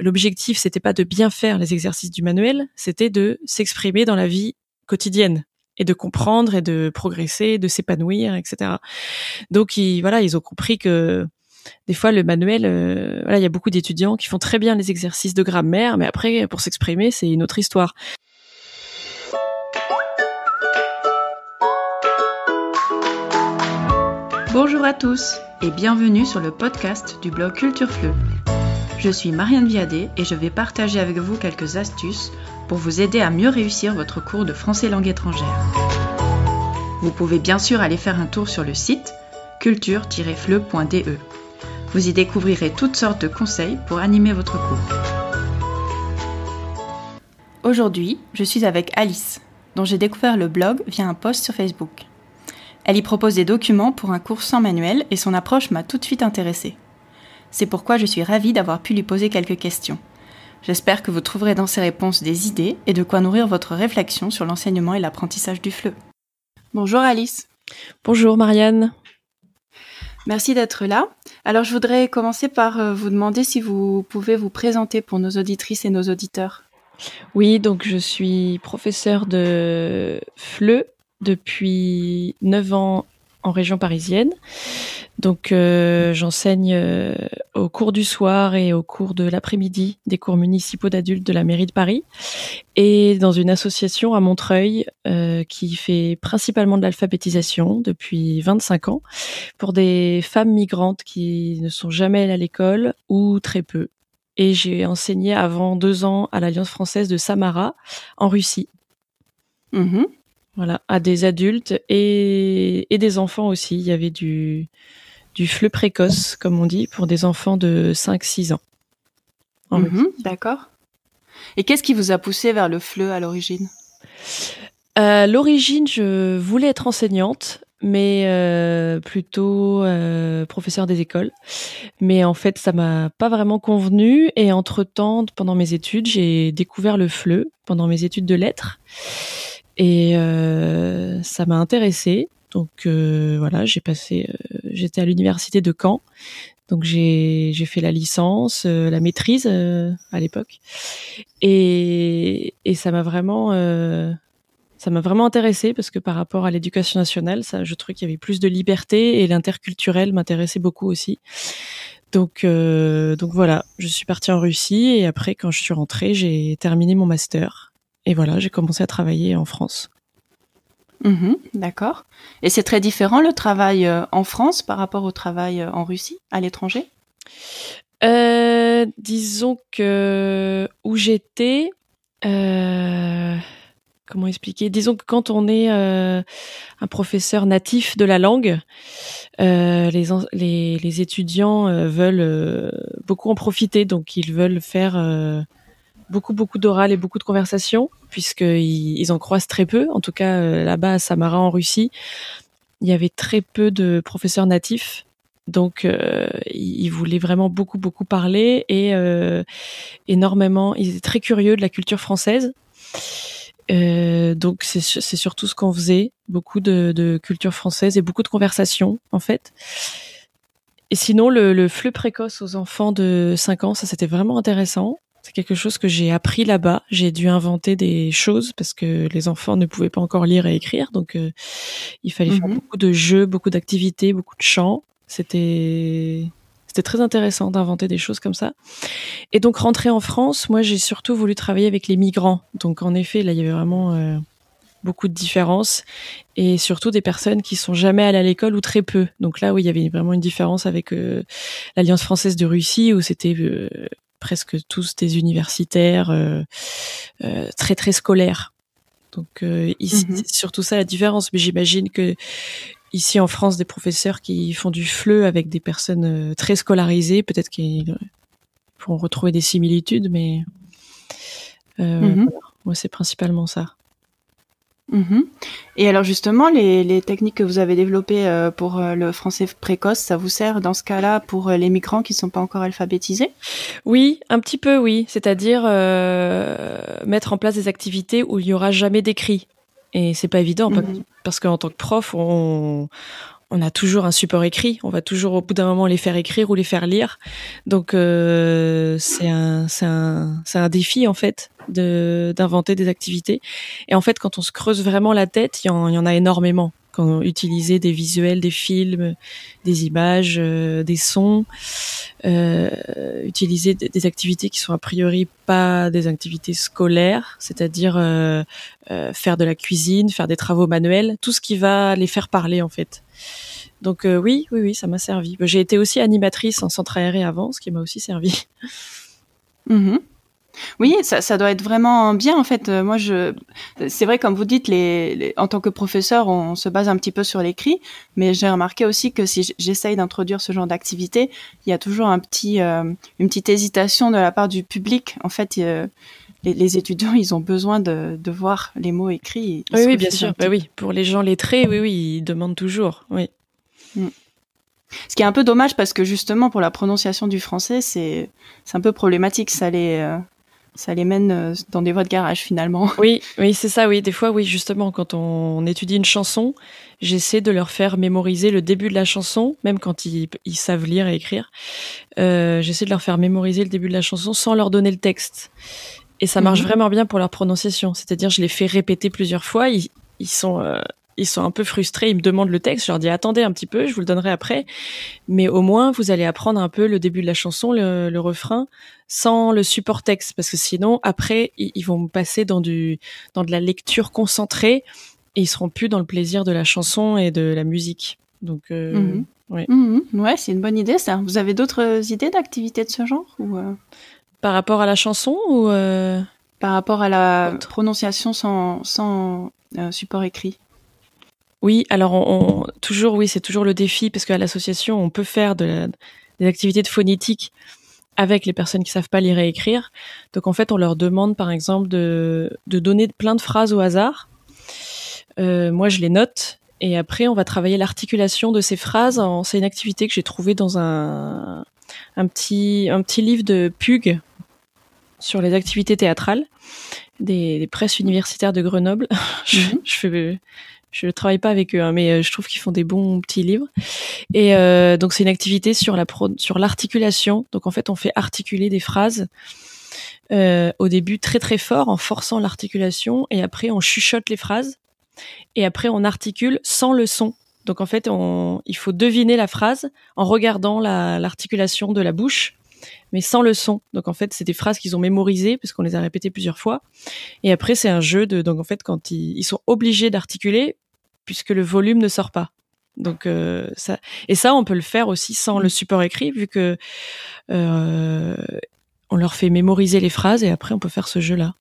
L'objectif, c'était pas de bien faire les exercices du manuel, c'était de s'exprimer dans la vie quotidienne et de comprendre et de progresser, de s'épanouir, etc. Donc ils, voilà, ils ont compris que des fois le manuel, euh, il y a beaucoup d'étudiants qui font très bien les exercices de grammaire, mais après pour s'exprimer, c'est une autre histoire. Bonjour à tous et bienvenue sur le podcast du blog Culture Fleu. Je suis Marianne Viadé et je vais partager avec vous quelques astuces pour vous aider à mieux réussir votre cours de français langue étrangère. Vous pouvez bien sûr aller faire un tour sur le site culture-fleu.de. Vous y découvrirez toutes sortes de conseils pour animer votre cours. Aujourd'hui, je suis avec Alice, dont j'ai découvert le blog via un post sur Facebook. Elle y propose des documents pour un cours sans manuel et son approche m'a tout de suite intéressée. C'est pourquoi je suis ravie d'avoir pu lui poser quelques questions. J'espère que vous trouverez dans ses réponses des idées et de quoi nourrir votre réflexion sur l'enseignement et l'apprentissage du fleu. Bonjour Alice. Bonjour Marianne. Merci d'être là. Alors je voudrais commencer par euh, vous demander si vous pouvez vous présenter pour nos auditrices et nos auditeurs. Oui, donc je suis professeure de FLE depuis 9 ans en région parisienne. Donc euh, j'enseigne euh, au cours du soir et au cours de l'après-midi des cours municipaux d'adultes de la mairie de Paris et dans une association à Montreuil euh, qui fait principalement de l'alphabétisation depuis 25 ans pour des femmes migrantes qui ne sont jamais à l'école ou très peu. Et j'ai enseigné avant deux ans à l'Alliance française de Samara en Russie. Mm-hmm. Voilà, à des adultes et, et des enfants aussi. Il y avait du, du fleu précoce, comme on dit, pour des enfants de 5-6 ans. Mhm, d'accord. Et qu'est-ce qui vous a poussé vers le fleu à l'origine euh, À l'origine, je voulais être enseignante, mais euh, plutôt euh, professeur des écoles. Mais en fait, ça m'a pas vraiment convenu. Et entre-temps, pendant mes études, j'ai découvert le fleu pendant mes études de lettres. Et euh, ça m'a intéressé. Donc euh, voilà, j'ai passé, euh, j'étais à l'université de Caen, donc j'ai fait la licence, la maîtrise à l'époque, et, et, ça m'a vraiment ça m'a vraiment intéressé parce que par rapport à l'éducation nationale, ça, je trouvais qu'il y avait plus de liberté et l'interculturel m'intéressait beaucoup aussi. Donc donc voilà, je suis partie en Russie et après quand je suis rentrée, j'ai terminé mon master et voilà, j'ai commencé à travailler en France. Mhm, d'accord. Et c'est très différent le travail euh, en France par rapport au travail euh, en Russie, à l'étranger euh, Disons que où j'étais, comment expliquer Disons que quand on est un professeur natif de la langue, les, les, étudiants veulent beaucoup en profiter, donc ils veulent faire beaucoup, beaucoup d'oral et beaucoup de conversations, puisqu'ils ils en croisent très peu. En tout cas, euh, là-bas, à Samara, en Russie, il y avait très peu de professeurs natifs. Donc, euh, ils voulaient vraiment beaucoup, beaucoup parler et euh, énormément. Ils étaient très curieux de la culture française. donc, c'est surtout ce qu'on faisait, beaucoup de, culture française et beaucoup de conversations, en fait. Et sinon, le, le flux précoce aux enfants de 5 ans, ça c'était vraiment intéressant. C'est quelque chose que j'ai appris là-bas. J'ai dû inventer des choses parce que les enfants ne pouvaient pas encore lire et écrire, donc euh, il fallait faire mhm. beaucoup de jeux, beaucoup d'activités, beaucoup de chants. C'était c'était très intéressant d'inventer des choses comme ça. Et donc rentrer en France, moi j'ai surtout voulu travailler avec les migrants. Donc en effet, là il y avait vraiment euh, beaucoup de différences et surtout des personnes qui sont jamais allées à l'école ou très peu. Donc là oui, il y avait vraiment une différence avec euh, l'Alliance française de Russie où c'était presque tous des universitaires euh, euh, très très scolaires. Donc euh, ici, mhm. c'est surtout ça la différence. Mais j'imagine que ici en France, des professeurs qui font du fleu avec des personnes très scolarisées, peut-être qu'ils pourront retrouver des similitudes, mais mhm. moi c'est principalement ça. Mhm. Et alors justement, les, techniques que vous avez développées euh, pour euh, le français précoce, ça vous sert dans ce cas-là pour euh, les migrants qui ne sont pas encore alphabétisés Oui, un petit peu, oui. C'est-à-dire mettre en place des activités où il n'y aura jamais d'écrit. Et c'est pas évident mhm. parce qu'en tant que prof, on, a toujours un support écrit. On va toujours au bout d'un moment les faire écrire ou les faire lire. Donc c'est un, un défi en fait d'inventer des activités. Et en fait, quand on se creuse vraiment la tête, il y, en a énormément. Quand on des visuels, des films, des images, euh, des sons, euh, utiliser des activités qui sont a priori pas des activités scolaires, c'est-à-dire euh, euh, faire de la cuisine, faire des travaux manuels, tout ce qui va les faire parler en fait. Donc oui, oui, oui, ça m'a servi. J'ai été aussi animatrice en centre aéré avant, ce qui m'a aussi servi. Mm-hmm. Oui, ça, doit être vraiment bien en fait. Euh, moi, je, c'est vrai comme vous dites, les, en tant que professeur, on se base un petit peu sur l'écrit, mais j'ai remarqué aussi que si j'essaye d'introduire ce genre d'activité, il y a toujours un petit, euh, une petite hésitation de la part du public. En fait, euh, les, étudiants, ils ont besoin de, voir les mots écrits. oui, oui bien sûr. Bah oui, pour les gens lettrés, oui, oui, ils demandent toujours. Oui. Mm. Ce qui est un peu dommage parce que justement pour la prononciation du français, c'est c'est un peu problématique. Ça les ça les mène euh, dans des voies de garage finalement. Oui, oui, c'est ça, oui. Des fois, oui, justement, quand on étudie une chanson, j'essaie de leur faire mémoriser le début de la chanson, même quand ils, savent lire et écrire. Euh, j'essaie de leur faire mémoriser le début de la chanson sans leur donner le texte. Et ça marche mhm. vraiment bien pour leur prononciation. C'est-à-dire, je les fais répéter plusieurs fois. Ils, ils sont euh, ils sont un peu frustrés, ils me demandent le texte, je leur dis attendez un petit peu, je vous le donnerai après, mais au moins vous allez apprendre un peu le début de la chanson, le, refrain, sans le support texte, parce que sinon après ils, vont passer dans du dans de la lecture concentrée et ils seront plus dans le plaisir de la chanson et de la musique. Donc euh, mhm. Mhm. ouais, c'est une bonne idée ça. Vous avez d'autres euh, idées d'activités de ce genre ou euh? par rapport à la chanson ou par rapport à la prononciation sans sans support écrit oui, alors on, toujours, oui, c'est toujours le défi parce qu'à l'association, on peut faire des activités de phonétique avec les personnes qui savent pas lire et écrire. Donc en fait, on leur demande par exemple de, de donner plein de phrases au hasard. Euh, moi, je les note et après, on va travailler l'articulation de ces phrases. C'est une activité que j'ai trouvée dans un, un, petit, un petit livre de Pug sur les activités théâtrales des, presses universitaires de Grenoble. Mhm. je, fais, je travaille pas avec eux, hein, mais euh, je trouve qu'ils font des bons petits livres. Et euh, donc c'est une activité sur la sur l'articulation. Donc en fait, on fait articuler des phrases euh, au début très très fort en forçant l'articulation, et après on chuchote les phrases, et après on articule sans le son. Donc en fait, on, il faut deviner la phrase en regardant l'articulation de la bouche, mais sans le son. Donc en fait, c'est des phrases qu'ils ont mémorisées parce qu'on les a répétées plusieurs fois. Et après, c'est un jeu de. Donc en fait, quand ils sont obligés d'articuler puisque le volume ne sort pas. Donc euh, ça et ça on peut le faire aussi sans le support écrit vu que euh, on leur fait mémoriser les phrases et après on peut faire ce jeu là.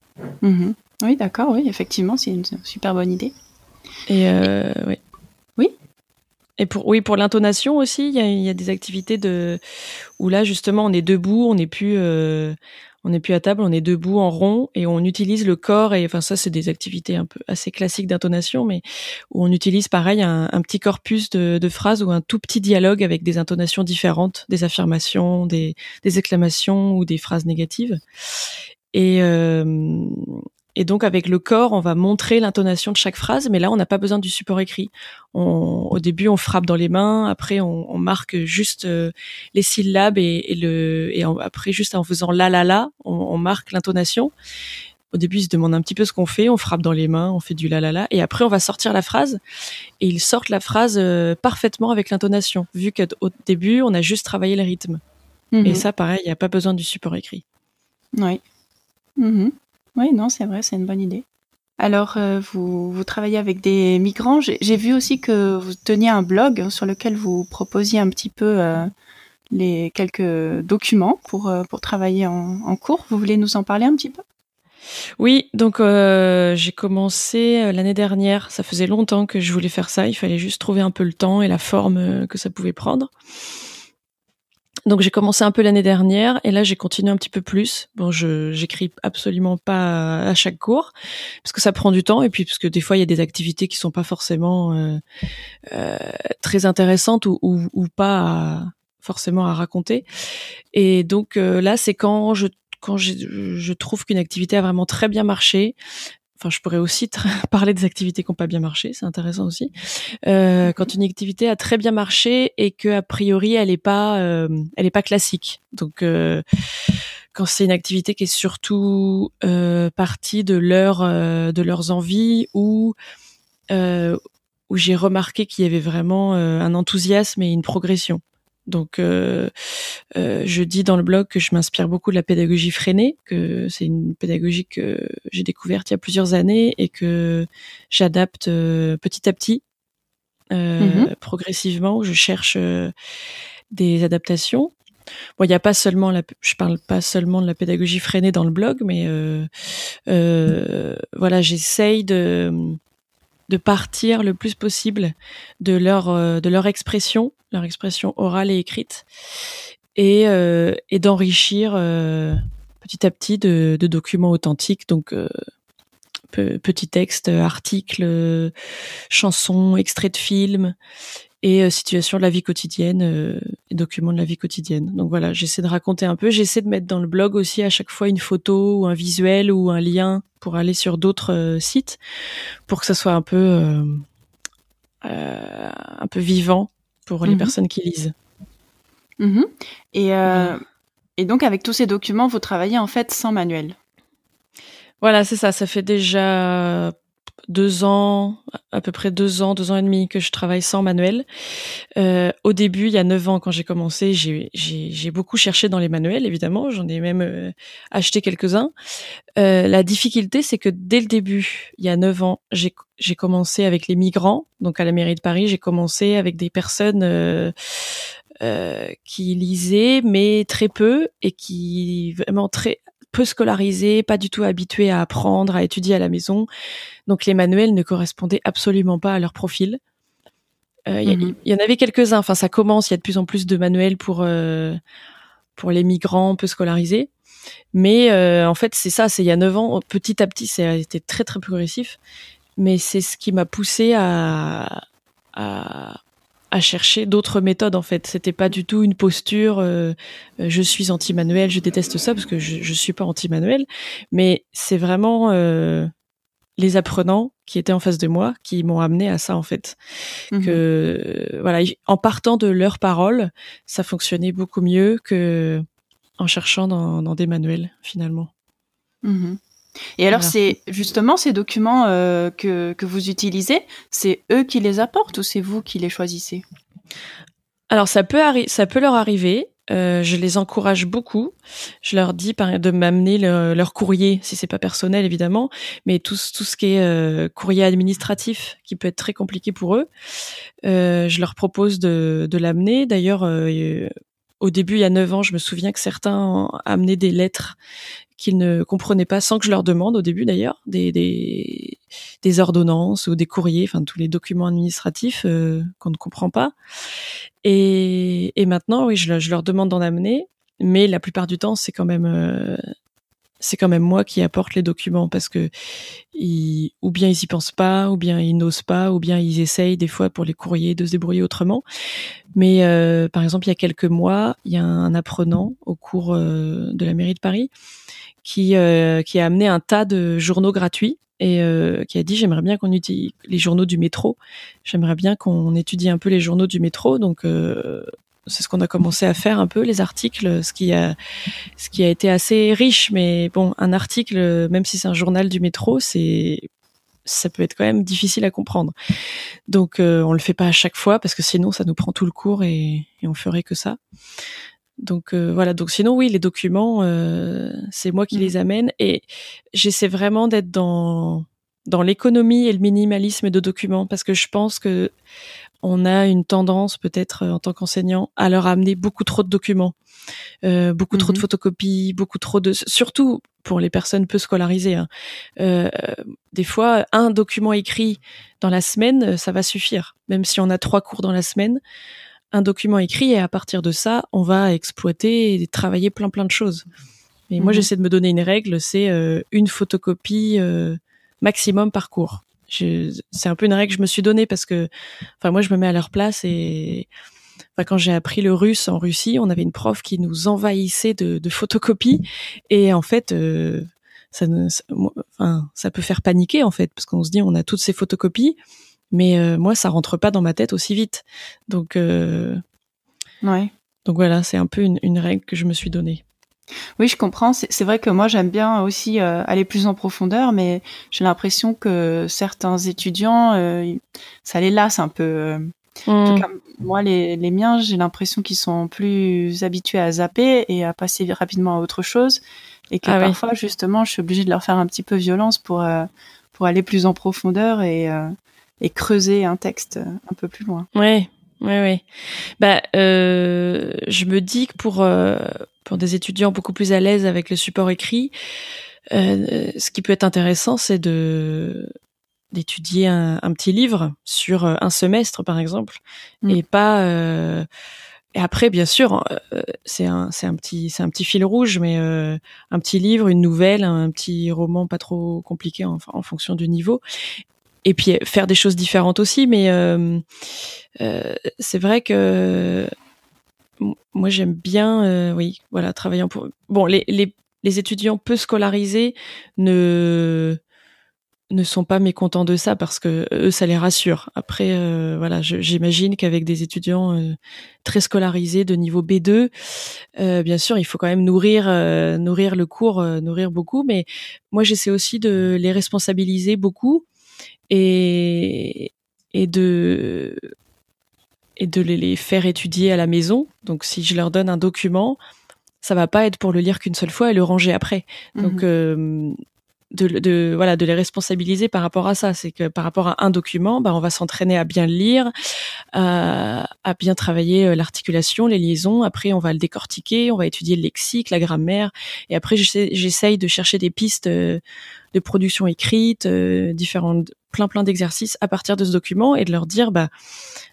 Mm-hmm. Oui d'accord oui effectivement c'est une super bonne idée. Et, euh, oui. Et pour oui pour l'intonation aussi il y a, des activités de où là justement on est debout on n'est plus on n'est plus à table, on est debout en rond et on utilise le corps et enfin ça c'est des activités un peu assez classiques d'intonation mais où on utilise pareil un, petit corpus de, phrases ou un tout petit dialogue avec des intonations différentes, des affirmations, des, des exclamations ou des phrases négatives. Et, euh, et donc avec le corps, on va montrer l'intonation de chaque phrase, mais là on n'a pas besoin du support écrit. au début, on frappe dans les mains, après on, marque juste euh, les syllabes et, le et après juste en faisant la la la, on, marque l'intonation. Au début, ils se demandent un petit peu ce qu'on fait, on frappe dans les mains, on fait du la la la, et après on va sortir la phrase. Et ils sortent la phrase euh, parfaitement avec l'intonation, vu qu'au début on a juste travaillé le rythme. Mm-hmm. Et ça, pareil, il n'y a pas besoin du support écrit. Oui. Mm-hmm. Oui, non, c'est vrai, c'est une bonne idée. Alors, euh, vous, travaillez avec des migrants. J'ai vu aussi que vous teniez un blog sur lequel vous proposiez un petit peu euh, les quelques documents pour, euh, pour travailler en, cours. Vous voulez nous en parler un petit peu oui, donc j'ai commencé l'année dernière. Ça faisait longtemps que je voulais faire ça. Il fallait juste trouver un peu le temps et la forme que ça pouvait prendre. Donc j'ai commencé un peu l'année dernière et là j'ai continué un petit peu plus. Bon, je j'écris absolument pas à chaque cours parce que ça prend du temps et puis parce que des fois il y a des activités qui sont pas forcément euh, euh, très intéressantes ou, ou, ou pas forcément à raconter. Et donc euh, là c'est quand je quand je, je trouve qu'une activité a vraiment très bien marché, Enfin, je pourrais aussi parler des activités qui n'ont pas bien marché, c'est intéressant aussi. Euh, quand une activité a très bien marché et que a priori elle n'est pas, euh, elle est pas classique. Donc euh, quand c'est une activité qui est surtout partie de de leurs envies ou où j'ai remarqué qu'il y avait vraiment un enthousiasme et une progression. Donc, euh, euh, je dis dans le blog que je m'inspire beaucoup de la pédagogie freinée, que c'est une pédagogie que j'ai découverte il y a plusieurs années et que j'adapte euh, petit à petit, mhm. progressivement. Je cherche des adaptations. Bon, il n'y a pas seulement la, je parle pas seulement de la pédagogie freinée dans le blog, mais voilà, j'essaye de de partir le plus possible de leur de leur expression leur expression orale et écrite, et, euh, d'enrichir euh, petit à petit de, documents authentiques, donc euh, petits textes, articles, chansons, extraits de films et situations de la vie quotidienne, et documents de la vie quotidienne. Donc voilà, j'essaie de raconter un peu, j'essaie de mettre dans le blog aussi à chaque fois une photo ou un visuel ou un lien pour aller sur d'autres sites, pour que ça soit un peu un peu vivant pour les mhm. personnes qui lisent. Mhm. Euh, et, donc, avec tous ces documents, vous travaillez en fait sans manuel Voilà, c'est ça. Ça fait déjà deux ans, à peu près deux ans, deux ans et demi que je travaille sans manuel. Euh, au début, il y a neuf ans, quand j'ai commencé, j'ai beaucoup cherché dans les manuels, évidemment. J'en ai même euh, acheté quelques-uns. la difficulté, c'est que dès le début, il y a neuf ans, j'ai j'ai commencé avec les migrants, donc à la mairie de Paris, j'ai commencé avec des personnes euh, euh, qui lisaient, mais très peu et qui vraiment très peu scolarisées, pas du tout habituées à apprendre, à étudier à la maison. Donc les manuels ne correspondaient absolument pas à leur profil. Euh, mhm. Il y, en avait quelques-uns. Enfin, ça commence. Il y a de plus en plus de manuels pour pour les migrants peu scolarisés. Mais en fait, c'est ça, c'est il y a 9 ans, petit à petit, c'était très très progressif mais c'est ce qui m'a poussé à, à, chercher d'autres méthodes en fait. C'était pas du tout une posture euh, je suis anti-manuel, je déteste ça parce que je, je suis pas anti-manuel, mais c'est vraiment euh, les apprenants qui étaient en face de moi qui m'ont amené à ça en fait. Mhm. Que voilà, en partant de leurs paroles, ça fonctionnait beaucoup mieux que en cherchant dans, des manuels finalement. Mhm. Et alors, c'est justement ces documents euh, que, que vous utilisez, c'est eux qui les apportent ou c'est vous qui les choisissez Alors, ça peut, ça peut leur arriver. Euh, je les encourage beaucoup. Je leur dis de m'amener leur courrier, si c'est pas personnel évidemment, mais tout, tout ce qui est euh, courrier administratif, qui peut être très compliqué pour eux. je leur propose de, de l'amener. D'ailleurs, au début, il y a 9 ans, je me souviens que certains amenaient des lettres qu'ils ne comprenaient pas sans que je leur demande au début d'ailleurs des, des, ordonnances ou des courriers, enfin tous les documents administratifs euh, qu'on ne comprend pas. Et, maintenant, oui, je, leur demande d'en amener, mais la plupart du temps, c'est quand même euh, c'est quand même moi qui apporte les documents parce que ou bien ils y pensent pas, ou bien ils n'osent pas, ou bien ils essayent des fois pour les courriers de se débrouiller autrement. Mais euh, par exemple, il y a quelques mois, il y a un apprenant au cours euh, de la mairie de Paris qui euh, qui a amené un tas de journaux gratuits et qui a dit j'aimerais bien qu'on utilise les journaux du métro, j'aimerais bien qu'on étudie un peu les journaux du métro. Donc c'est ce qu'on a commencé à faire un peu les articles, ce qui a ce qui a été assez riche. Mais bon, un article, même si c'est un journal du métro, c'est ça peut être quand même difficile à comprendre. Donc euh, on le fait pas à chaque fois parce que sinon ça nous prend tout le cours et, on ferait que ça. Donc euh, voilà. Donc sinon oui, les documents, euh, c'est moi qui mmh. les amène et j'essaie vraiment d'être dans dans l'économie et le minimalisme de documents parce que je pense que on a une tendance peut-être euh, en tant qu'enseignant à leur amener beaucoup trop de documents, euh, beaucoup trop de mhm. photocopies, beaucoup trop de surtout pour les personnes peu scolarisées. Hein. Euh, des fois, un document écrit dans la semaine, ça va suffire, même si on a trois cours dans la semaine. Un document écrit et à partir de ça, on va exploiter et travailler plein plein de choses. Et moi, mhm. j'essaie de me donner une règle, c'est une photocopie maximum par cours c'est un peu une règle que je me suis donnée parce que, enfin, moi, je me mets à leur place et, Enfin, quand j'ai appris le russe en Russie, on avait une prof qui nous envahissait de, photocopies et en fait, euh, ça, peut faire paniquer en fait parce qu'on se dit on a toutes ces photocopies, mais euh, moi ça rentre pas dans ma tête aussi vite. Donc, euh, ouais. Donc voilà, c'est un peu une, règle que je me suis donnée. Oui, je comprends. C'est vrai que moi, j'aime bien aussi euh, aller plus en profondeur, mais j'ai l'impression que certains étudiants, euh, ça les lasse un peu. Euh. Mmh. moi, les, les miens, j'ai l'impression qu'ils sont plus habitués à zapper et à passer rapidement à autre chose. Et que ah parfois, justement, je suis obligée de leur faire un petit peu violence pour, pour aller plus en profondeur et, et creuser un texte un peu plus loin. Oui, oui, oui. Bah, je me dis que pour pour des étudiants beaucoup plus à l'aise avec le support écrit, euh, ce qui peut être intéressant, c'est de d'étudier un, petit livre sur euh, un semestre, par exemple, mm. et pas. Euh, et après, bien sûr, c'est un c'est un petit c'est un petit fil rouge, mais un petit livre, une nouvelle, un, petit roman, pas trop compliqué en, fonction du niveau et puis faire des choses différentes aussi mais c'est vrai que moi j'aime bien, euh, oui, voilà, travaillant pour. Bon, les, les, étudiants peu scolarisés ne ne sont pas mécontents de ça parce que eux ça les rassure. Après, euh, voilà, j'imagine qu'avec des étudiants euh, très scolarisés de niveau B2, bien sûr, il faut quand même nourrir nourrir le cours, nourrir beaucoup. Mais moi, j'essaie aussi de les responsabiliser beaucoup et et de et de les faire étudier à la maison. Donc si je leur donne un document, ça va pas être pour le lire qu'une seule fois et le ranger après. Mhm. Donc euh, de, de, voilà de les responsabiliser par rapport à ça, c'est que par rapport à un document, bah, on va s'entraîner à bien le lire, à, bien travailler euh, l'articulation, les liaisons. Après, on va le décortiquer, on va étudier le lexique, la grammaire, et après j'essaye de chercher des pistes euh, de production écrite, différentes plein plein d'exercices à partir de ce document et de leur dire bah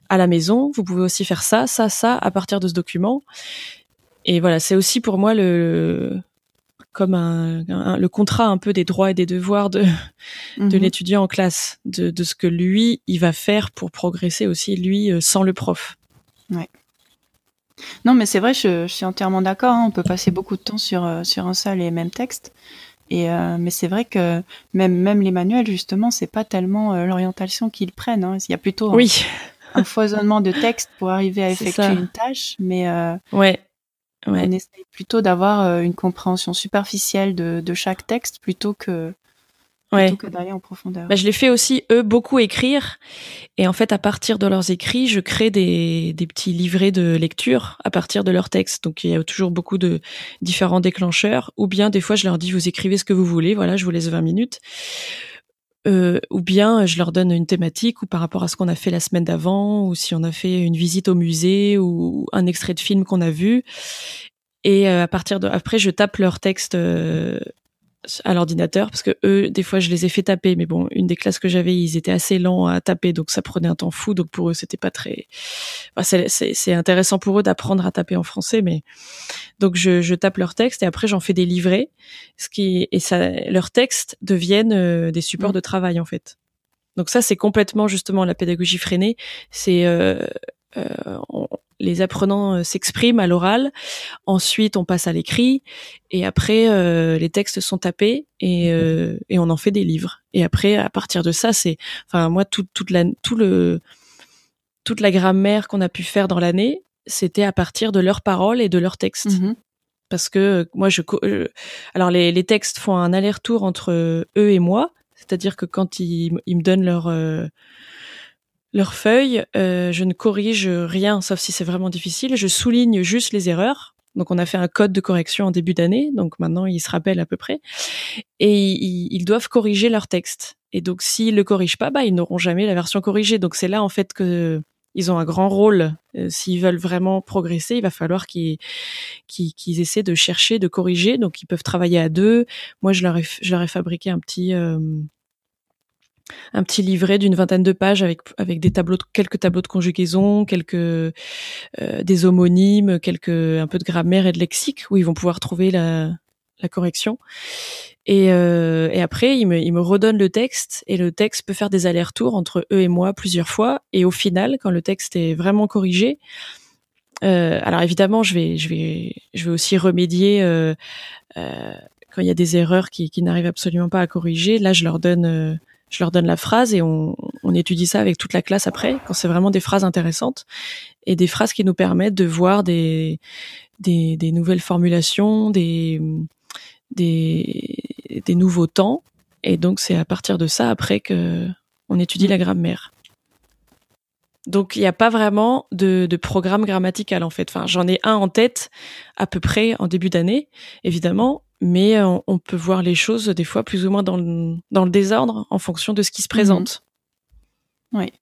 à la maison vous pouvez aussi faire ça ça ça à partir de ce document et voilà c'est aussi pour moi le comme le contrat un peu des droits et des devoirs de mm-hmm. de l'étudiant en classe de, ce que lui il va faire pour progresser aussi lui euh, sans le prof ouais non mais c'est vrai je, suis entièrement d'accord hein. on peut passer beaucoup de temps sur euh, sur un seul et même texte et euh, mais c'est vrai que même même les manuels justement, c'est pas tellement euh, l'orientation qu'ils prennent. Hein. Il y a plutôt oui. un, foisonnement de texte pour arriver à effectuer une tâche, mais euh, ouais. on essaie plutôt d'avoir une compréhension superficielle de, de chaque texte plutôt que ouais. que d'aller en profondeur. Bah, je les fais aussi, eux, beaucoup écrire. Et en fait, à partir de leurs écrits, je crée des, des petits livrets de lecture à partir de leurs textes. Donc, il y a toujours beaucoup de différents déclencheurs. Ou bien, des fois, je leur dis, vous écrivez ce que vous voulez. Voilà, je vous laisse 20 minutes. Euh, ou bien je leur donne une thématique ou par rapport à ce qu'on a fait la semaine d'avant ou si on a fait une visite au musée ou un extrait de film qu'on a vu et euh, à partir de après je tape leur texte euh, à l'ordinateur parce que eux des fois je les ai fait taper mais bon une des classes que j'avais ils étaient assez lents à taper donc ça prenait un temps fou donc pour eux c'était pas très c'est intéressant pour eux d'apprendre à taper en français mais donc je, je tape leur texte et après j'en fais des livrets ce qui et ça leurs textes deviennent euh, des supports mmh. de travail en fait donc ça c'est complètement justement la pédagogie freinée c'est euh, euh, les apprenants euh, s'expriment à l'oral, ensuite on passe à l'écrit, et après euh, les textes sont tapés et, on en fait des livres. Et après, à partir de ça, c'est, enfin moi toute la tout le toute la grammaire qu'on a pu faire dans l'année, c'était à partir de leurs paroles et de leurs textes. Mm-hmm. Parce que moi, je, alors les, textes font un aller-retour entre eux et moi, c'est-à-dire que quand ils, ils me donnent leur leurs feuilles. Euh, je ne corrige rien, sauf si c'est vraiment difficile. Je souligne juste les erreurs. Donc on a fait un code de correction en début d'année, donc maintenant ils se rappellent à peu près. Et ils, doivent corriger leur texte. Et donc s'ils le corrigent pas, bah ils n'auront jamais la version corrigée. Donc c'est là en fait que ils ont un grand rôle. Euh, s'ils veulent vraiment progresser, il va falloir qu'ils qu'ils essaient de chercher, de corriger. Donc ils peuvent travailler à deux. Moi, je leur ai, je leur ai fabriqué un petit euh, un petit livret d'une vingtaine de pages avec avec des tableaux de, quelques tableaux de conjugaison, quelques euh, des homonymes, quelques un peu de grammaire et de lexique où ils vont pouvoir trouver la la correction. Et, euh, et après, ils me, ils me redonnent le texte et le texte peut faire des allers-retours entre eux et moi plusieurs fois. Et au final, quand le texte est vraiment corrigé, euh, alors évidemment, je vais, je vais, je vais aussi remédier euh, euh quand il y a des erreurs qui, qui n'arrivent absolument pas à corriger. Là, je leur donne euh, je leur donne la phrase et on, étudie ça avec toute la classe après, quand c'est vraiment des phrases intéressantes et des phrases qui nous permettent de voir des, des, nouvelles formulations, des, des, nouveaux temps. Et donc, c'est à partir de ça après que on étudie la grammaire. Donc il n'y a pas vraiment de, de, programme grammatical en fait. Enfin, j'en ai un en tête à peu près en début d'année, évidemment, mais euh, on, peut voir les choses des fois plus ou moins dans le, dans le désordre en fonction de ce qui se mhm. présente. Oui.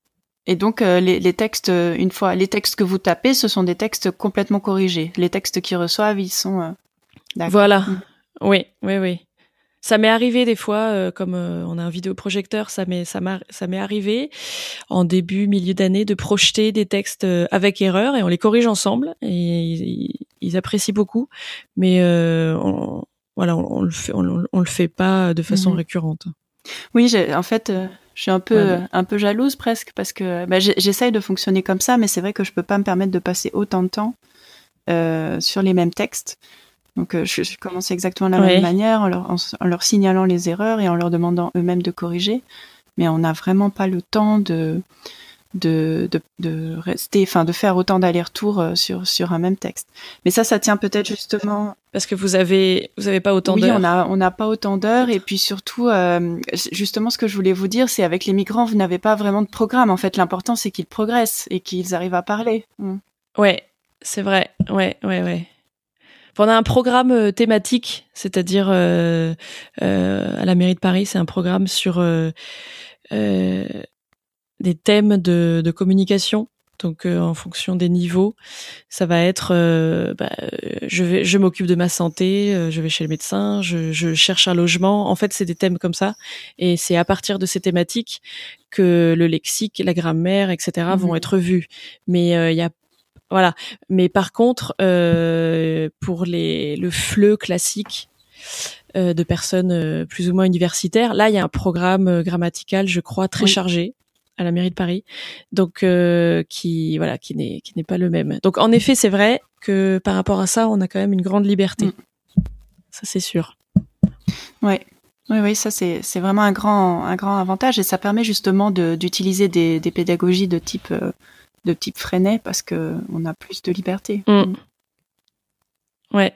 Et donc euh, les, les, textes, euh, une fois les textes que vous tapez, ce sont des textes complètement corrigés. Les textes qu'ils reçoivent, ils sont. Voilà. Mhm. Oui, oui, oui. Ça m'est arrivé des fois, comme on a un vidéoprojecteur, ça m'est ça m'est arrivé en début milieu d'année de projeter des textes avec erreur et on les corrige ensemble et ils, ils apprécient beaucoup. Mais on, voilà, on, ne le fait, pas de façon mhm. récurrente. Oui, en fait, euh, je suis un peu, bah. un peu jalouse presque parce que bah, j'essaye de fonctionner comme ça, mais c'est vrai que je peux pas me permettre de passer autant de temps euh, sur les mêmes textes. Donc, euh, je, commence exactement de la même manière en en leur, signalant les erreurs et en leur demandant eux-mêmes de corriger. Mais on n'a vraiment pas le temps de, de, de, rester, enfin de faire autant d'allers-retours euh, sur, sur un même texte. Mais ça, ça tient peut-être justement. Parce que vous avez vous avez pas autant d'heures. Oui, on a on n'a pas autant d'heures et puis surtout euh, justement ce que je voulais vous dire, c'est avec les migrants, vous n'avez pas vraiment de programme. En fait, l'important c'est qu'ils progressent et qu'ils arrivent à parler. Oui, mm. Ouais, c'est vrai. Ouais, ouais, ouais. On a un programme euh, thématique, c'est-à-dire à la mairie de Paris, c'est un programme sur euh, des thèmes de, communication. Donc euh, en fonction des niveaux, ça va être euh, bah, euh, je vais je m'occupe de ma santé, je vais chez le médecin, je, cherche un logement. En fait, c'est des thèmes comme ça, et c'est à partir de ces thématiques que le lexique, la grammaire, etc. Mhm. vont être vus. Mais il y a voilà. Mais par contre, pour les le fleu classique, de personnes plus ou moins universitaires. Là, il y a un programme grammatical, je crois, très chargé à la mairie de Paris, donc euh, qui voilà, qui n'est qui n'est pas le même. Donc en effet, c'est vrai que par rapport à ça, on a quand même une grande liberté. Mm. Ça c'est sûr. Ouais. Oui, oui, ça c'est c'est vraiment un grand un grand avantage et ça permet justement d'utiliser des, des pédagogies de type euh, de type Freinet parce que on a plus de liberté. Mm. Mm. Ouais.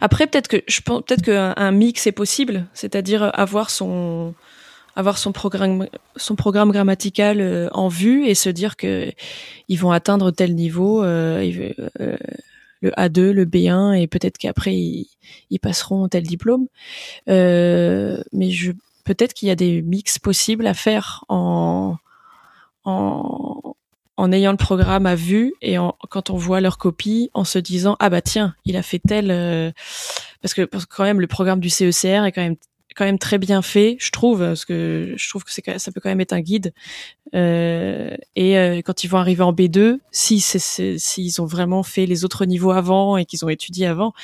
Après peut-être que je pense peut-être qu'un un mix est possible, c'est-à-dire avoir son avoir son programme, son programme grammatical euh, en vue et se dire que ils vont atteindre tel niveau, euh, euh, le A2, le B1, et peut-être qu'après ils, passeront tel diplôme. mais je, peut-être qu'il y a des mix possibles à faire en, en, ayant le programme à vue et quand on voit leur copie, en se disant ah bah tiens, il a fait tel parce que quand même le programme du CECR est quand même quand même très bien fait, je trouve, parce que je trouve que c'est ça peut quand même être un guide. Euh, et euh, quand ils vont arriver en B2, si s'ils ont vraiment fait les autres niveaux avant et qu'ils ont étudié avant,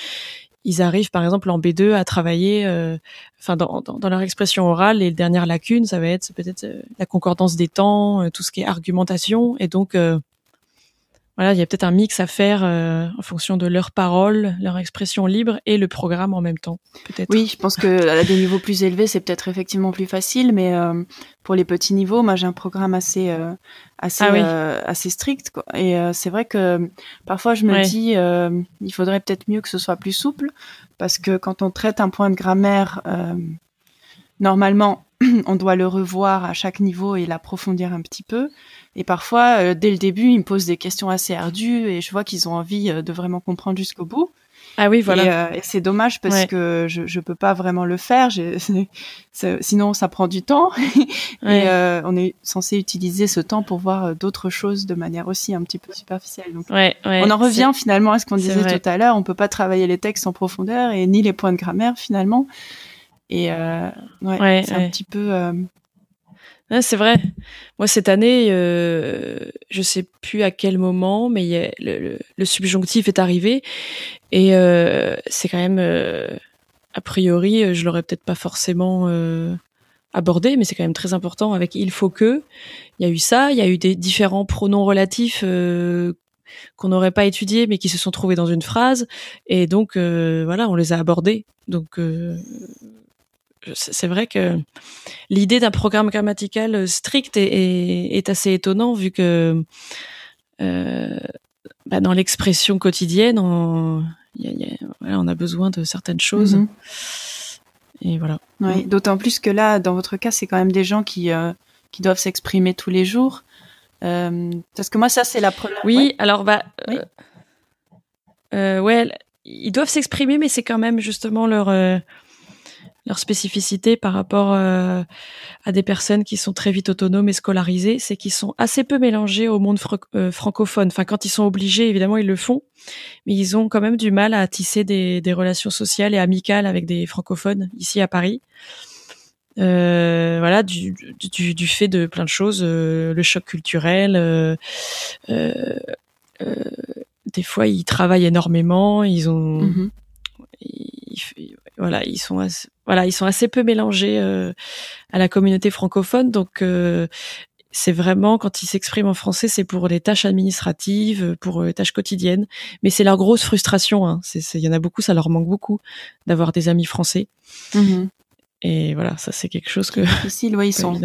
ils arrivent par exemple en B2 à travailler, euh, enfin dans, dans, leur expression orale, et les dernières lacunes, ça va être peut-être euh, la concordance des temps, tout ce qui est argumentation, et donc voilà, il y a peut-être un mix à faire euh, en fonction de leurs paroles, leur expression libre et le programme en même temps, peut-être. Oui, je pense que à des niveaux plus élevés, c'est peut-être effectivement plus facile, mais euh, pour les petits niveaux, moi j'ai un programme assez euh, assez ah assez strict quoi. et c'est vrai que parfois je me dis il faudrait peut-être mieux que ce soit plus souple parce que quand on traite un point de grammaire normalement on doit le revoir à chaque niveau et l'approfondir un petit peu. Et parfois, euh, dès le début, ils me posent des questions assez ardues et je vois qu'ils ont envie euh, de vraiment comprendre jusqu'au bout. Ah oui, voilà. Et, euh, c'est dommage parce que je ne peux pas vraiment le faire. sinon, ça prend du temps. et on est censé utiliser ce temps pour voir d'autres choses de manière aussi un petit peu superficielle. on en revient finalement à ce qu'on disait tout à l'heure. On ne peut pas travailler les textes en profondeur et ni les points de grammaire finalement. Et euh, c'est un petit peu. Euh, c'est vrai. Moi, cette année, euh, je sais plus à quel moment, mais le, subjonctif est arrivé. Et c'est quand même, a priori, je l'aurais peut-être pas forcément abordé, mais c'est quand même très important avec il faut que. Il y a eu ça, il y a eu des différents pronoms relatifs qu'on n'aurait pas étudiés, mais qui se sont trouvés dans une phrase, et donc voilà, on les a abordés. Donc c'est vrai que l'idée d'un programme grammatical euh, strict est, est, assez étonnant vu que euh, bah, dans l'expression quotidienne, on, a, besoin de certaines choses. Mhm. Et voilà. Mm. D'autant plus que là, dans votre cas, c'est quand même des gens qui, euh, qui doivent s'exprimer tous les jours. parce que moi, ça, c'est la première. Oui, alors, bah. Oui. ouais, ils doivent s'exprimer, mais c'est quand même justement leur leur spécificité par rapport euh, à des personnes qui sont très vite autonomes et scolarisées, c'est qu'ils sont assez peu mélangés au monde euh, francophone. Enfin, quand ils sont obligés, évidemment, ils le font, mais ils ont quand même du mal à tisser des, relations sociales et amicales avec des francophones ici à Paris. Euh, voilà du, fait de plein de choses le choc culturel des fois ils travaillent énormément ils ont mm-hmm voilà, ils sont assez, voilà, ils sont assez peu mélangés euh, à la communauté francophone. Donc, euh, c'est vraiment quand ils s'expriment en français, c'est pour les tâches administratives, pour euh, les tâches quotidiennes. Mais c'est leur grosse frustration. Hein. Il y en a beaucoup, ça leur manque beaucoup d'avoir des amis français. Mhm. Et voilà, ça c'est quelque chose que. si ils sont.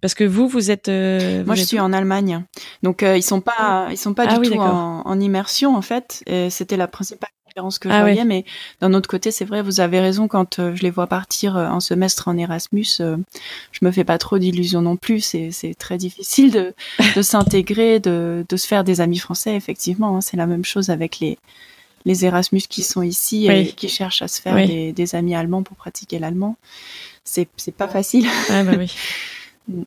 Parce que vous, vous êtes. Moi, je suis en Allemagne, donc ils sont pas, ah. ils sont pas ah du tout en, immersion en fait. C'était la principale que ah je voyais, mais d'un autre côté, c'est vrai, vous avez raison, quand euh, je les vois partir un euh, semestre en Erasmus, euh, je me fais pas trop d'illusions non plus. C'est très difficile de, de s'intégrer, de, de, se faire des amis français, effectivement. Hein. C'est la même chose avec les, les Erasmus qui sont ici et qui cherchent à se faire des, amis allemands pour pratiquer l'allemand. C'est pas facile. Ah bah oui. Mm.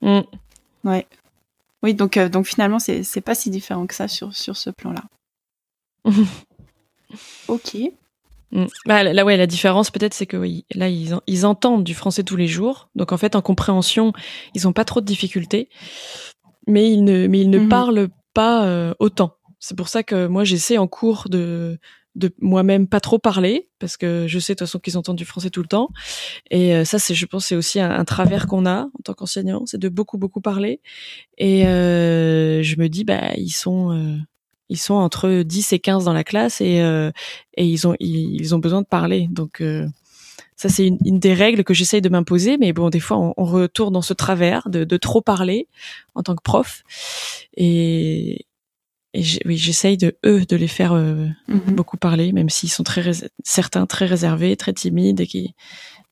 Mm. Ouais. Oui, donc, donc finalement, c'est pas si différent que ça sur, sur ce plan-là. Ok. Mm. Bah, là, ouais, la différence peut-être, c'est que oui, là, ils, entendent du français tous les jours. Donc, en fait, en compréhension, ils n'ont pas trop de difficultés. Mais ils ne, mais mhm. parlent pas euh, autant. C'est pour ça que moi, j'essaie en cours de, moi-même pas trop parler parce que je sais de toute façon qu'ils entendent du français tout le temps et euh, ça c'est je pense c'est aussi un, travers qu'on a en tant qu'enseignant c'est de beaucoup beaucoup parler et euh, je me dis bah ils sont ils sont entre 10 et 15 dans la classe et, euh, et ils, ont, ils, ont besoin de parler. Donc euh, ça, c'est une, des règles que j'essaye de m'imposer, mais bon, des fois, on, retourne dans ce travers de, de, trop parler en tant que prof. Et, et oui, j'essaye de eux de les faire euh, mm-hmm. beaucoup parler, même s'ils sont très certains très réservés, très timides et qui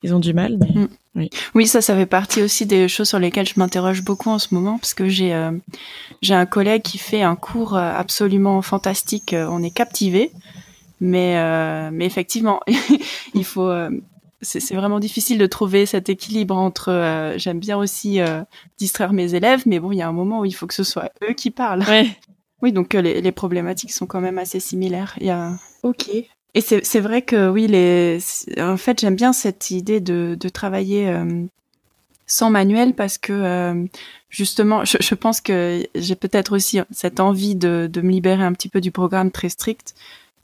ils ont du mal. Mm. Oui. ça, ça fait partie aussi des choses sur lesquelles je m'interroge beaucoup en ce moment, parce que j'ai euh, j'ai un collègue qui fait un cours euh, absolument fantastique. Euh, on est captivé, mais mais effectivement, il faut. c'est vraiment difficile de trouver cet équilibre entre j'aime bien aussi distraire mes élèves, mais bon, il y a un moment où il faut que ce soit eux qui parlent. Oui, donc les, problématiques sont quand même assez similaires. Il y a... Ok. Et c'est vrai que oui, les... en fait, j'aime bien cette idée de, de travailler euh, sans manuel parce que euh, justement, je, je, pense que j'ai peut-être aussi cette envie de, de, me libérer un petit peu du programme très strict.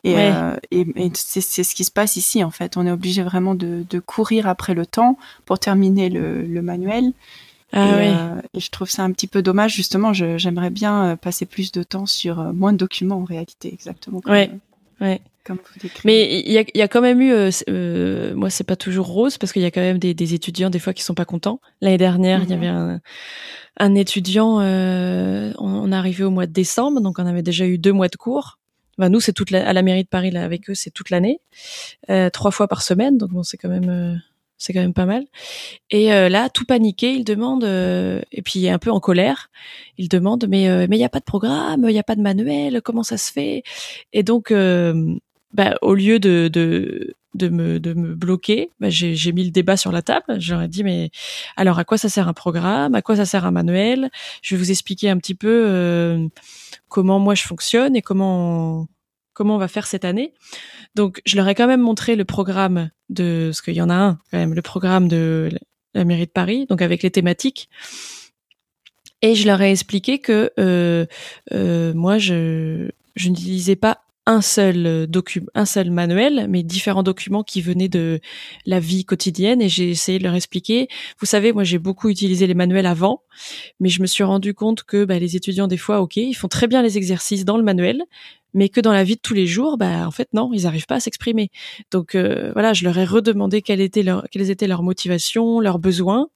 Et, euh, et, c'est ce qui se passe ici en fait. On est obligé vraiment de, de, courir après le temps pour terminer le, le manuel. Ah et, je trouve ça un petit peu dommage justement. J'aimerais bien passer plus de temps sur moins de documents en réalité, exactement. Ouais. Comme Mais il y a, y a, quand même eu, euh, euh, moi c'est pas toujours rose parce qu'il y a quand même des, des, étudiants des fois qui sont pas contents. L'année dernière, il y mhm. avait un, un étudiant, euh, on, on est arrivé au mois de décembre, donc on avait déjà eu deux mois de cours. Ben, nous, c'est toute à la mairie de Paris là avec eux, c'est toute l'année, euh, trois fois par semaine, donc bon, c'est quand même euh, c'est quand même pas mal. Et euh, là, tout paniqué, il demande, euh, et puis un peu en colère, il demande, mais euh, mais il n'y a pas de programme, il n'y a pas de manuel, comment ça se fait Et donc, bah, au lieu de, de me, bloquer, bah, j'ai mis le débat sur la table. J'aurais dit, mais alors à quoi ça sert un programme À quoi ça sert un manuel Je vais vous expliquer un petit peu comment moi je fonctionne et comment comment on va faire cette année. Donc, je leur ai quand même montré le programme de, ce qu'il y en a un quand même, le programme de la mairie de Paris, donc avec les thématiques. Et je leur ai expliqué que euh, euh, moi, je, je n'utilisais pas un seul euh, document, un seul manuel, mais différents documents qui venaient de la vie quotidienne et j'ai essayé de leur expliquer. Vous savez, moi j'ai beaucoup utilisé les manuels avant, mais je me suis rendu compte que bah, les étudiants des fois, ok, ils font très bien les exercices dans le manuel, mais que dans la vie de tous les jours, bah en fait non, ils n'arrivent pas à s'exprimer. Donc euh, voilà, je leur ai redemandé quelles était leur, quelles étaient leurs motivations, leurs besoins.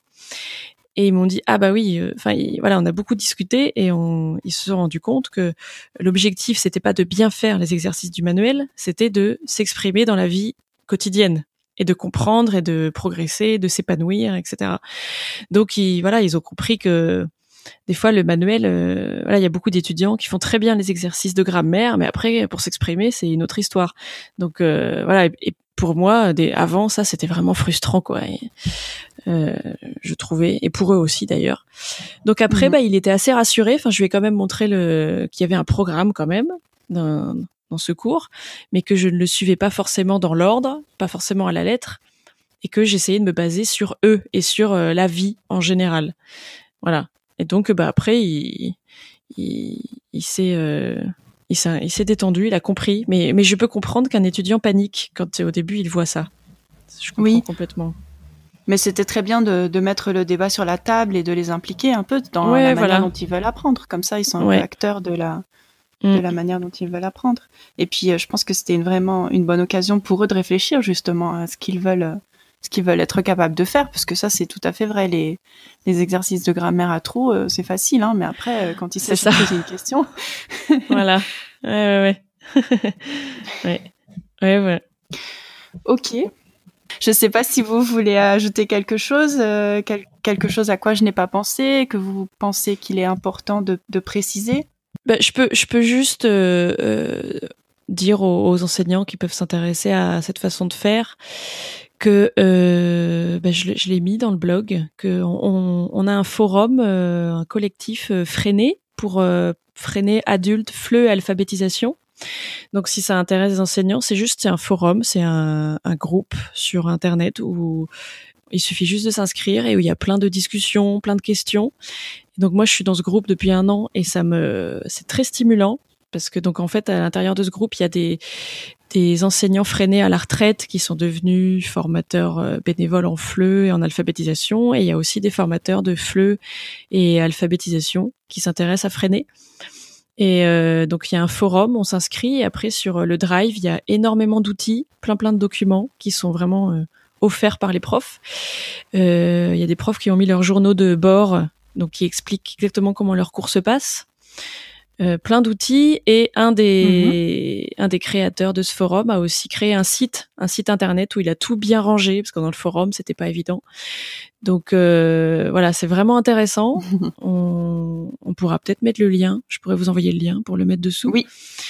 Et ils m'ont dit ah bah oui, euh, enfin voilà, on a beaucoup discuté et on, ils se sont rendus compte que l'objectif c'était pas de bien faire les exercices du manuel, c'était de s'exprimer dans la vie quotidienne et de comprendre et de progresser, de s'épanouir, etc. Donc ils, voilà, ils ont compris que des fois le manuel, euh, voilà, il y a beaucoup d'étudiants qui font très bien les exercices de grammaire, mais après pour s'exprimer c'est une autre histoire. Donc euh, voilà, pour moi, des, avant ça, c'était vraiment frustrant, quoi. euh, je trouvais, et pour eux aussi d'ailleurs. Donc après, mhm. bah, il était assez rassuré. Enfin, je lui ai quand même montré le qu'il y avait un programme quand même dans, dans ce cours, mais que je ne le suivais pas forcément dans l'ordre, pas forcément à la lettre, et que j'essayais de me baser sur eux et sur euh, la vie en général. Voilà. Et donc, bah après, il, il, il s'est euh, il s'est détendu, il a compris. Mais, je peux comprendre qu'un étudiant panique quand au début il voit ça. Je comprends complètement. Mais c'était très bien de, mettre le débat sur la table et de les impliquer un peu dans la manière dont ils veulent apprendre. Comme ça, ils sont réacteurs acteurs de mm. la, manière dont ils veulent apprendre. Et puis, euh, je pense que c'était vraiment une bonne occasion pour eux de réfléchir justement à ce qu'ils veulent euh, ce qu'ils veulent être capables de faire, parce que ça, c'est tout à fait vrai. Les, les exercices de grammaire à trous, euh, c'est facile, hein, mais après, euh, quand ils s'agit de poser une question. voilà. Ouais, ouais, ouais. ouais. ouais, Ok. Je ne sais pas si vous voulez ajouter quelque chose, euh, quelque chose à quoi je n'ai pas pensé, que vous pensez qu'il est important de, de préciser. ben je peux, je peux juste dire aux, aux, enseignants qui peuvent s'intéresser à cette façon de faire que euh, ben je, l'ai mis dans le blog, que on, on a un forum, euh, un collectif euh, freiné pour euh, freiner adultes, fleu alphabétisation. Donc si ça intéresse les enseignants, c'est juste c'est un forum, c'est un, un groupe sur internet où il suffit juste de s'inscrire et où il y a plein de discussions, plein de questions. Donc moi je suis dans ce groupe depuis un an et ça me c'est très stimulant parce que donc en fait à l'intérieur de ce groupe il y a des des enseignants freinés à la retraite qui sont devenus formateurs euh, bénévoles en FLE et en alphabétisation. Et il y a aussi des formateurs de FLE et alphabétisation qui s'intéressent à freiner. Et euh, donc il y a un forum, on s'inscrit. Et après sur euh, le Drive, il y a énormément d'outils, plein plein de documents qui sont vraiment offerts par les profs. il y a des profs qui ont mis leurs journaux de bord, donc qui expliquent exactement comment leur cours se passe. Euh, plein d'outils et un des mhm. un des créateurs de ce forum a aussi créé un site un site internet où il a tout bien rangé parce que dans le forum c'était pas évident donc euh, voilà c'est vraiment intéressant on, on pourra peut-être mettre le lien je pourrais vous envoyer le lien pour le mettre dessous oui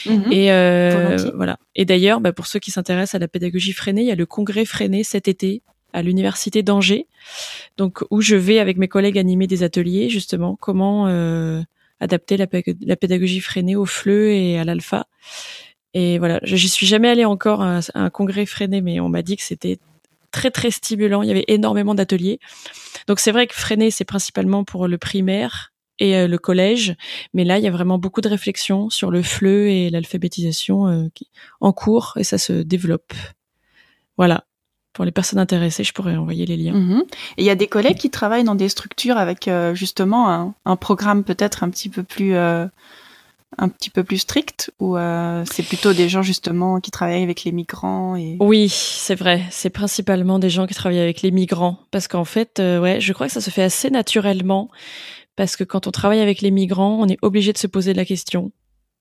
mhm. et euh, voilà et d'ailleurs bah, pour ceux qui s'intéressent à la pédagogie freinée il y a le congrès freiné cet été à l'université d'Angers, donc où je vais avec mes collègues animer des ateliers justement comment euh, adapter la, pédagogie freinée au FLE et à l'alpha. Et voilà, je suis jamais allée encore à un congrès freiné, mais on m'a dit que c'était très très stimulant. Il y avait énormément d'ateliers. Donc c'est vrai que freiné c'est principalement pour le primaire et euh, le collège, mais là il y a vraiment beaucoup de réflexions sur le FLE et l'alphabétisation euh, en cours et ça se développe. Voilà pour les personnes intéressées, je pourrais envoyer les liens. Mhm. Et il y a des collègues qui travaillent dans des structures avec euh, justement un, programme peut-être un petit peu plus euh, un petit peu plus strict ou euh, c'est plutôt des gens justement qui travaillent avec les migrants et... Oui, c'est vrai. C'est principalement des gens qui travaillent avec les migrants parce qu'en fait, ouais, je crois que ça se fait assez naturellement parce que quand on travaille avec les migrants, on est obligé de se poser la question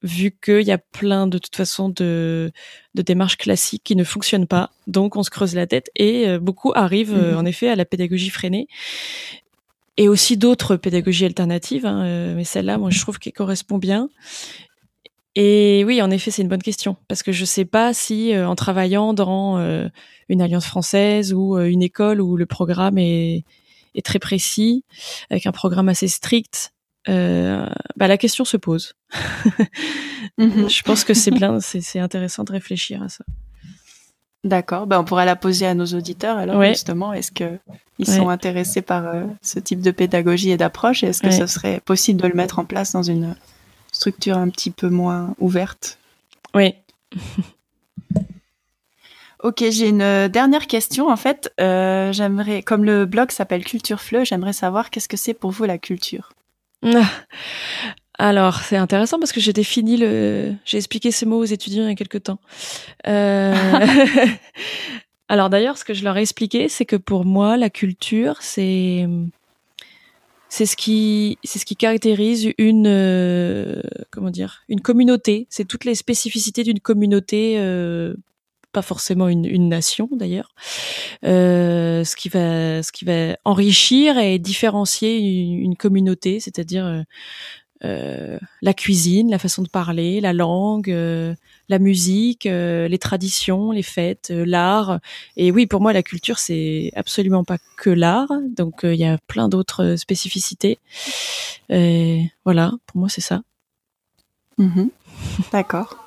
vu qu'il y a plein de toute façon de, de démarches classiques qui ne fonctionnent pas. Donc on se creuse la tête et euh, beaucoup arrivent euh, mhm. en effet à la pédagogie freinée et aussi d'autres pédagogies alternatives, hein, euh, mais celle-là, moi je trouve qu'elle correspond bien. Et oui, en effet, c'est une bonne question parce que je ne sais pas si en travaillant dans une alliance française ou une école où le programme est très précis, avec un programme assez strict, euh, bah, la question se pose. Mhm. Je pense que c'est bien, c'est intéressant de réfléchir à ça. D'accord, ben on pourrait la poser à nos auditeurs alors justement, est-ce qu'ils ils sont intéressés par euh, ce type de pédagogie et d'approche est-ce que ce serait possible de le mettre en place dans une structure un petit peu moins ouverte Oui. Ok, j'ai une euh, dernière question en fait. j'aimerais, comme le blog s'appelle Culture Fleu, j'aimerais savoir qu'est-ce que c'est pour vous la culture. Ah. Alors, c'est intéressant parce que j'ai défini le, j'ai expliqué ces mots aux étudiants il y a quelque temps. Euh, alors d'ailleurs, ce que je leur ai expliqué, c'est que pour moi, la culture, c'est c'est ce qui c'est ce qui caractérise une euh, comment dire une communauté. C'est toutes les spécificités d'une communauté euh, pas forcément une, nation d'ailleurs, euh, ce qui va ce qui va enrichir et différencier une, communauté, c'est-à-dire euh, euh, la cuisine, la façon de parler, la langue, la musique, les traditions, les fêtes, l'art. Et oui, pour moi, la culture, c'est absolument pas que l'art. Donc, il y a plein d'autres spécificités. Et voilà, pour moi, c'est ça. Mm-hmm. D'accord.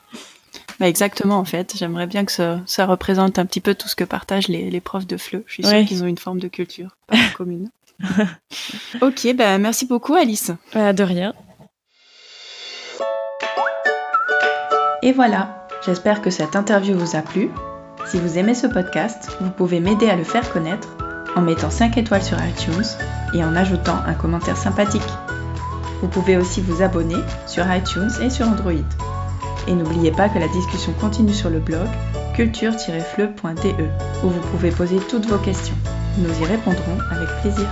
Bah, exactement, en fait. J'aimerais bien que ça, représente un petit peu tout ce que partagent les, profs de FLE. Je suis sûre qu'ils ont une forme de culture commune. ok, bah, merci beaucoup, Alice. Bah, de rien. Et voilà, j'espère que cette interview vous a plu. Si vous aimez ce podcast, vous pouvez m'aider à le faire connaître en mettant 5 étoiles sur iTunes et en ajoutant un commentaire sympathique. Vous pouvez aussi vous abonner sur iTunes et sur Android. Et n'oubliez pas que la discussion continue sur le blog culture-fleu.de où vous pouvez poser toutes vos questions. Nous y répondrons avec plaisir.